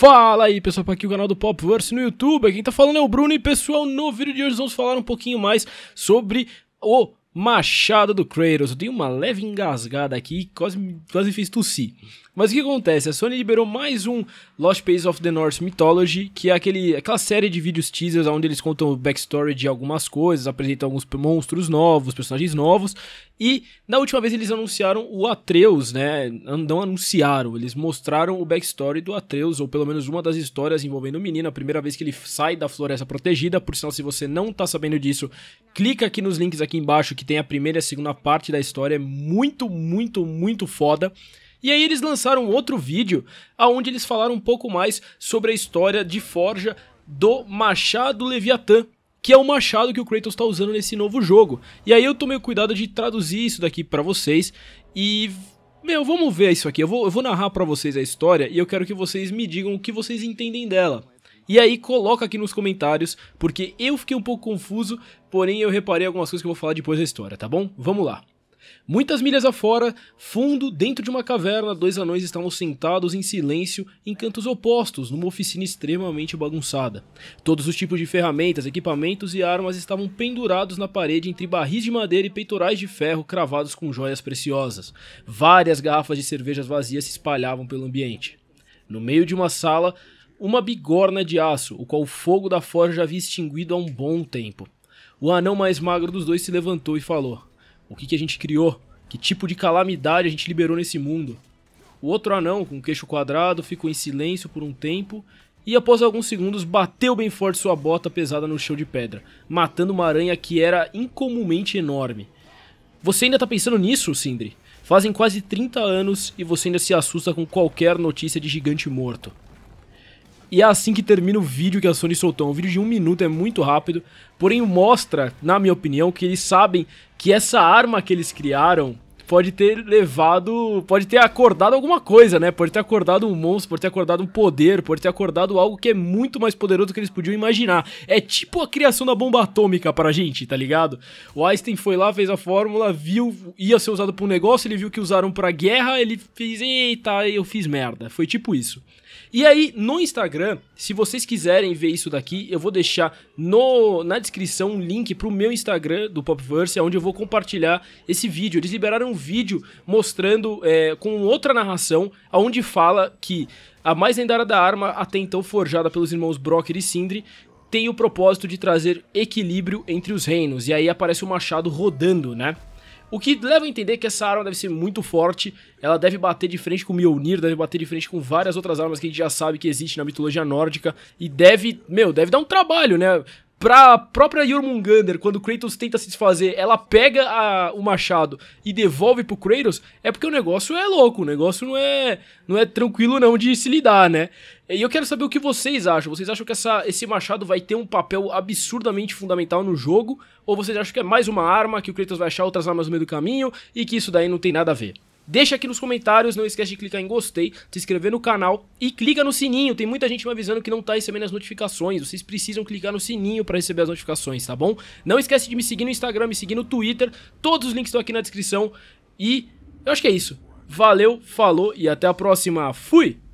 Fala aí pessoal, aqui o canal do Popverse no YouTube, quem tá falando é o Bruno e pessoal, no vídeo de hoje vamos falar um pouquinho mais sobre o Machado do Kratos. Eu dei uma leve engasgada aqui, quase, quase fiz tossir. Mas o que acontece? A Sony liberou mais um Lost Pays of the Norse Mythology, que é aquele, aquela série de vídeos teasers onde eles contam o backstory de algumas coisas, apresentam alguns monstros novos, personagens novos. E na última vez eles anunciaram o Atreus, né? Não anunciaram, eles mostraram o backstory do Atreus, ou pelo menos uma das histórias envolvendo o menino, a primeira vez que ele sai da floresta protegida. Por sinal, se você não tá sabendo disso, Clica aqui nos links aqui embaixo que tem a primeira e a segunda parte da história, é muito, muito, muito foda. E aí eles lançaram outro vídeo aonde eles falaram um pouco mais sobre a história de forja do Machado Leviatã, que é o machado que o Kratos está usando nesse novo jogo. E aí eu tomei o cuidado de traduzir isso daqui para vocês e meu, vamos ver isso aqui. Eu vou, eu vou narrar para vocês a história e eu quero que vocês me digam o que vocês entendem dela. E aí coloca aqui nos comentários, porque eu fiquei um pouco confuso, porém eu reparei algumas coisas que eu vou falar depois da história, tá bom? Vamos lá. Muitas milhas afora, fundo, dentro de uma caverna, dois anões estavam sentados em silêncio em cantos opostos, numa oficina extremamente bagunçada. Todos os tipos de ferramentas, equipamentos e armas estavam pendurados na parede entre barris de madeira e peitorais de ferro cravados com joias preciosas. Várias garrafas de cervejas vazias se espalhavam pelo ambiente. No meio de uma sala, uma bigorna de aço, o qual o fogo da forja havia extinguido há um bom tempo. O anão mais magro dos dois se levantou e falou: O que, que a gente criou? Que tipo de calamidade a gente liberou nesse mundo? O outro anão, com o queixo quadrado, ficou em silêncio por um tempo e, após alguns segundos, bateu bem forte sua bota pesada no chão de pedra, matando uma aranha que era incomumente enorme. Você ainda tá pensando nisso, Sindri? Fazem quase 30 anos e você ainda se assusta com qualquer notícia de gigante morto. E é assim que termina o vídeo que a Sony soltou. Um vídeo de um minuto, é muito rápido. Porém, mostra, na minha opinião, que eles sabem que essa arma que eles criaram pode ter levado. Pode ter acordado alguma coisa, né? Pode ter acordado um monstro, pode ter acordado um poder, pode ter acordado algo que é muito mais poderoso do que eles podiam imaginar. É tipo a criação da bomba atômica pra gente, tá ligado? O Einstein foi lá, fez a fórmula, viu, ia ser usado pra um negócio, ele viu que usaram pra guerra, ele fez, eita, eu fiz merda. Foi tipo isso. E aí, no Instagram, se vocês quiserem ver isso daqui, eu vou deixar no, na descrição um link pro meu Instagram do Popverse, onde eu vou compartilhar esse vídeo. Eles liberaram um vídeo mostrando é, com outra narração, onde fala que a mais lendária da arma, até então forjada pelos irmãos Broker e Sindri, tem o propósito de trazer equilíbrio entre os reinos. E aí aparece o machado rodando, né? O que leva a entender que essa arma deve ser muito forte, ela deve bater de frente com Mjolnir, deve bater de frente com várias outras armas que a gente já sabe que existe na mitologia nórdica e deve, meu, deve dar um trabalho, né? Pra própria Jormungandr, quando Kratos tenta se desfazer, ela pega a, o machado e devolve pro Kratos, é porque o negócio é louco, o negócio não é, não é tranquilo não de se lidar, né? E eu quero saber o que vocês acham. Vocês acham que essa, esse machado vai ter um papel absurdamente fundamental no jogo? Ou vocês acham que é mais uma arma, que o Kratos vai achar outras armas no meio do caminho e que isso daí não tem nada a ver? Deixa aqui nos comentários, não esquece de clicar em gostei, se inscrever no canal e clica no sininho. Tem muita gente me avisando que não tá recebendo as notificações. Vocês precisam clicar no sininho para receber as notificações, tá bom? Não esquece de me seguir no Instagram, me seguir no Twitter. Todos os links estão aqui na descrição. E eu acho que é isso. Valeu, falou e até a próxima. Fui!